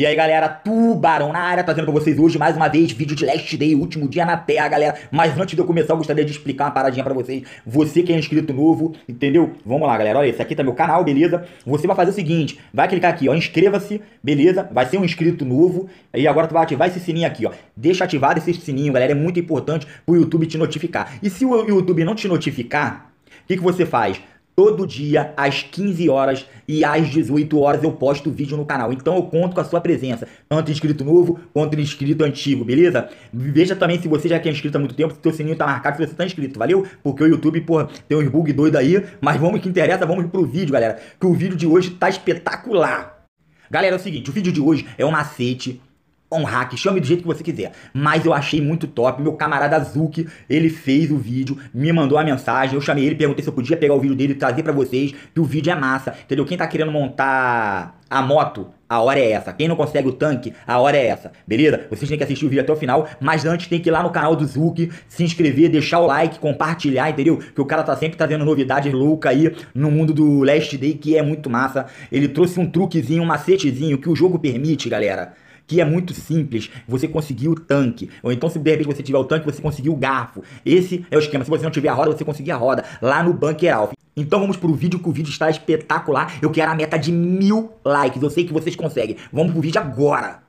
E aí, galera, Tubarão na área, trazendo pra vocês hoje mais uma vez vídeo de Last Day, último dia na Terra, galera. Mas antes de eu começar, eu gostaria de explicar uma paradinha pra vocês. Você que é inscrito novo, entendeu? Vamos lá, galera. Olha, esse aqui tá meu canal, beleza? Você vai fazer o seguinte, vai clicar aqui, ó, inscreva-se, beleza? Vai ser um inscrito novo. E agora tu vai ativar esse sininho aqui, ó. Deixa ativado esse sininho, galera. É muito importante pro YouTube te notificar. E se o YouTube não te notificar, o que, que você faz? Todo dia, às 15 horas e às 18 horas, eu posto vídeo no canal. Então eu conto com a sua presença, tanto inscrito novo quanto inscrito antigo, beleza? Veja também se você já é inscrito há muito tempo, se seu sininho tá marcado, se você tá inscrito, valeu? Porque o YouTube, porra, tem uns bug doido aí. Mas vamos que interessa, vamos pro vídeo, galera. Que o vídeo de hoje tá espetacular. Galera, é o seguinte, o vídeo de hoje é um macete Honra, hack, chame do jeito que você quiser. Mas eu achei muito top. Meu camarada Zuki, ele fez o vídeo, me mandou a mensagem, eu chamei ele, perguntei se eu podia pegar o vídeo dele e trazer para vocês, que o vídeo é massa, entendeu? Quem tá querendo montar a moto, a hora é essa. Quem não consegue o tanque, a hora é essa. Beleza? Vocês têm que assistir o vídeo até o final, mas antes tem que ir lá no canal do Zuki, se inscrever, deixar o like, compartilhar, entendeu? Que o cara tá sempre trazendo novidades loucas aí no mundo do Last Day, que é muito massa. Ele trouxe um truquezinho, um macetezinho que o jogo permite, galera que é muito simples, você conseguiu o tanque. Ou então, se de repente você tiver o tanque, você conseguiu o garfo. Esse é o esquema. Se você não tiver a roda, você conseguir a roda lá no Bunker Alpha. Então vamos pro vídeo, que o vídeo está espetacular. Eu quero a meta de mil likes. Eu sei que vocês conseguem. Vamos pro vídeo agora.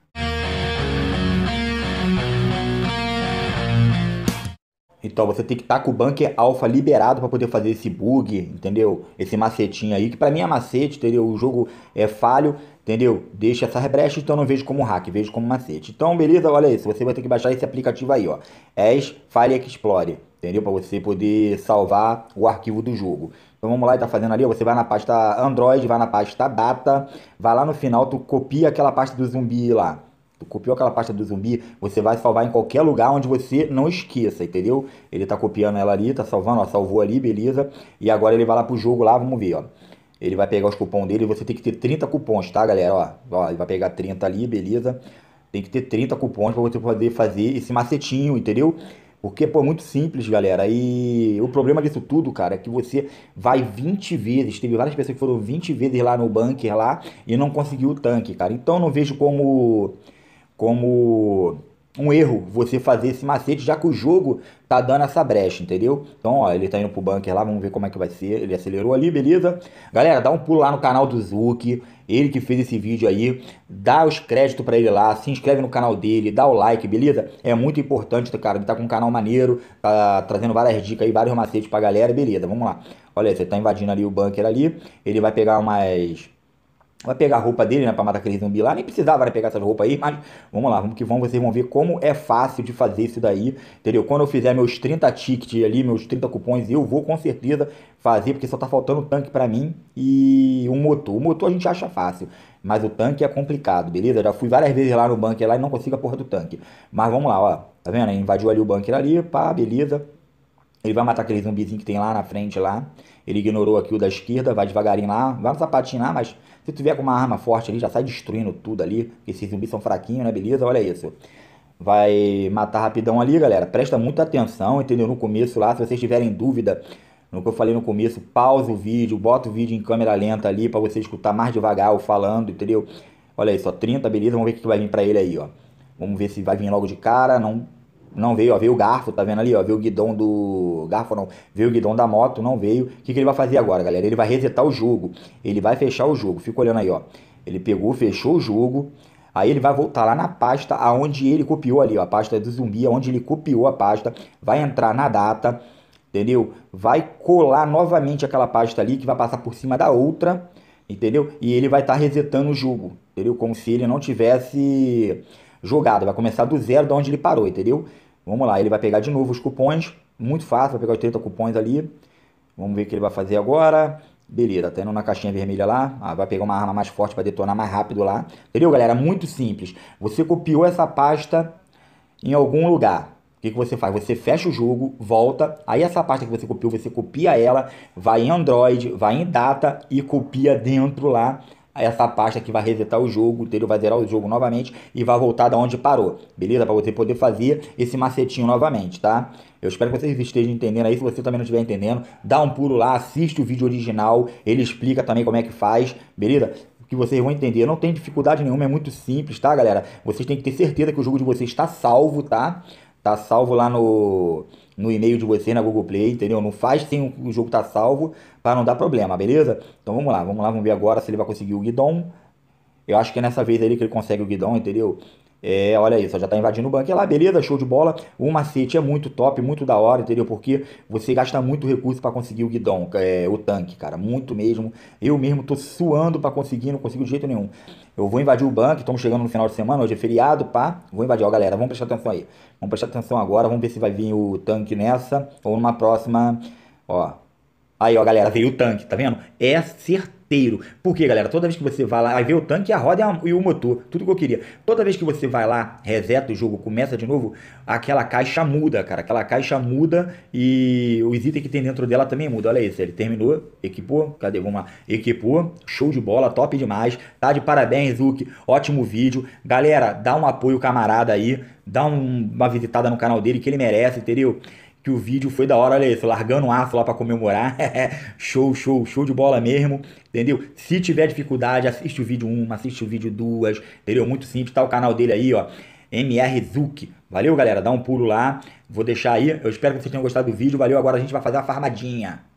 Então você tem que estar tá com o bunker alfa liberado para poder fazer esse bug, entendeu? Esse macetinho aí, que para mim é macete, entendeu? O jogo é falho Entendeu? Deixa essa brecha, então não vejo como hack, vejo como macete. Então, beleza? Olha isso, você vai ter que baixar esse aplicativo aí, ó. As File Explorer, entendeu? Para você poder salvar o arquivo do jogo. Então vamos lá, e tá fazendo ali, ó, você vai na pasta Android, vai na pasta Data, vai lá no final, tu copia aquela pasta do zumbi lá. Tu copiou aquela pasta do zumbi, você vai salvar em qualquer lugar onde você não esqueça, entendeu? Ele tá copiando ela ali, tá salvando, ó, salvou ali, beleza. E agora ele vai lá pro jogo lá, vamos ver, ó. Ele vai pegar os cupons dele, você tem que ter 30 cupons, tá, galera? Ó, ó ele vai pegar 30 ali, beleza? Tem que ter 30 cupons para você poder fazer esse macetinho, entendeu? Porque, pô, é muito simples, galera. E o problema disso tudo, cara, é que você vai 20 vezes. Teve várias pessoas que foram 20 vezes lá no bunker lá e não conseguiu o tanque, cara. Então não vejo como. como um erro você fazer esse macete, já que o jogo tá dando essa brecha, entendeu? Então, ó, ele tá indo pro bunker lá, vamos ver como é que vai ser. Ele acelerou ali, beleza? Galera, dá um pulo lá no canal do Zuki, ele que fez esse vídeo aí, dá os créditos para ele lá, se inscreve no canal dele, dá o like, beleza? É muito importante, cara, ele tá com um canal maneiro, tá trazendo várias dicas aí, vários macetes pra galera, beleza, vamos lá. Olha, você tá invadindo ali o bunker ali, ele vai pegar umas Vai pegar a roupa dele, né, pra matar aquele zumbi lá. Nem precisava né, pegar essa roupa aí, mas vamos lá, vamos que vamos. Vocês vão ver como é fácil de fazer isso daí, entendeu? Quando eu fizer meus 30 tickets ali, meus 30 cupons, eu vou com certeza fazer, porque só tá faltando tanque para mim e um motor. O motor a gente acha fácil, mas o tanque é complicado, beleza? já fui várias vezes lá no bunker lá e não consigo a porra do tanque. Mas vamos lá, ó. Tá vendo? Ele invadiu ali o bunker ali, pá, beleza. Ele vai matar aquele zumbizinho que tem lá na frente lá. Ele ignorou aqui o da esquerda, vai devagarinho lá. Vai no sapatinho lá, mas se tiver com uma arma forte ali, já sai destruindo tudo ali. Esses zumbis são fraquinhos, né? Beleza? Olha isso. Vai matar rapidão ali, galera. Presta muita atenção, entendeu? No começo lá, se vocês tiverem dúvida no que eu falei no começo, pausa o vídeo, bota o vídeo em câmera lenta ali para você escutar mais devagar eu falando, entendeu? Olha aí, só 30, beleza? Vamos ver o que vai vir para ele aí, ó. Vamos ver se vai vir logo de cara, não não veio, ó, veio o garfo, tá vendo ali, ó, veio o guidão do... Garfo não, veio o guidão da moto, não veio. O que, que ele vai fazer agora, galera? Ele vai resetar o jogo, ele vai fechar o jogo, fica olhando aí, ó. Ele pegou, fechou o jogo, aí ele vai voltar lá na pasta aonde ele copiou ali, ó, a pasta do zumbi, aonde ele copiou a pasta, vai entrar na data, entendeu? Vai colar novamente aquela pasta ali que vai passar por cima da outra, entendeu? E ele vai estar tá resetando o jogo, entendeu? Como se ele não tivesse jogado, vai começar do zero de onde ele parou, entendeu? Vamos lá, ele vai pegar de novo os cupons, muito fácil, vai pegar os 30 cupons ali. Vamos ver o que ele vai fazer agora. Beleza, tá indo na caixinha vermelha lá, ah, vai pegar uma arma mais forte para detonar mais rápido lá. Entendeu, galera? Muito simples. Você copiou essa pasta em algum lugar. O que, que você faz? Você fecha o jogo, volta, aí essa pasta que você copiou, você copia ela, vai em Android, vai em data e copia dentro lá essa pasta que vai resetar o jogo, entendeu? Vai zerar o jogo novamente e vai voltar da onde parou, beleza? Para você poder fazer esse macetinho novamente, tá? Eu espero que vocês estejam entendendo aí. Se você também não estiver entendendo, dá um pulo lá, assiste o vídeo original, ele explica também como é que faz, beleza? que vocês vão entender. Não tem dificuldade nenhuma, é muito simples, tá, galera? Vocês têm que ter certeza que o jogo de vocês está salvo, tá? tá salvo lá no, no e-mail de você na Google Play, entendeu? Não faz sem o jogo tá salvo para não dar problema, beleza? Então vamos lá, vamos lá, vamos ver agora se ele vai conseguir o guidon. Eu acho que é nessa vez aí que ele consegue o guidon, entendeu? É, olha isso, já está invadindo o banco. lá, beleza, show de bola. O macete é muito top, muito da hora, entendeu? Porque você gasta muito recurso para conseguir o guidão, é, o tanque, cara. Muito mesmo. Eu mesmo tô suando para conseguir, não consigo de jeito nenhum. Eu vou invadir o banco, estamos chegando no final de semana, hoje é feriado, pá. Vou invadir, ó, galera. Vamos prestar atenção aí. Vamos prestar atenção agora, vamos ver se vai vir o tanque nessa ou numa próxima. Ó. Aí, ó, galera, veio o tanque, tá vendo? É certeza inteiro. Porque, galera, toda vez que você vai lá, vai ver o tanque, a roda e o motor, tudo que eu queria. Toda vez que você vai lá, reseta o jogo, começa de novo, aquela caixa muda, cara. Aquela caixa muda e os itens que tem dentro dela também muda. Olha isso, ele terminou, equipou, cadê? Vamos lá. Equipou, show de bola, top demais. Tá de parabéns, Luke, ótimo vídeo. Galera, dá um apoio camarada aí, dá um, uma visitada no canal dele que ele merece, entendeu? que o vídeo foi da hora, olha isso, largando um aço lá para comemorar. show, show, show de bola mesmo, entendeu? Se tiver dificuldade, assiste o vídeo 1, assiste o vídeo 2, entendeu? Muito simples, tá o canal dele aí, ó, MR Zuki. Valeu, galera, dá um pulo lá. Vou deixar aí. Eu espero que vocês tenham gostado do vídeo. Valeu, agora a gente vai fazer a farmadinha.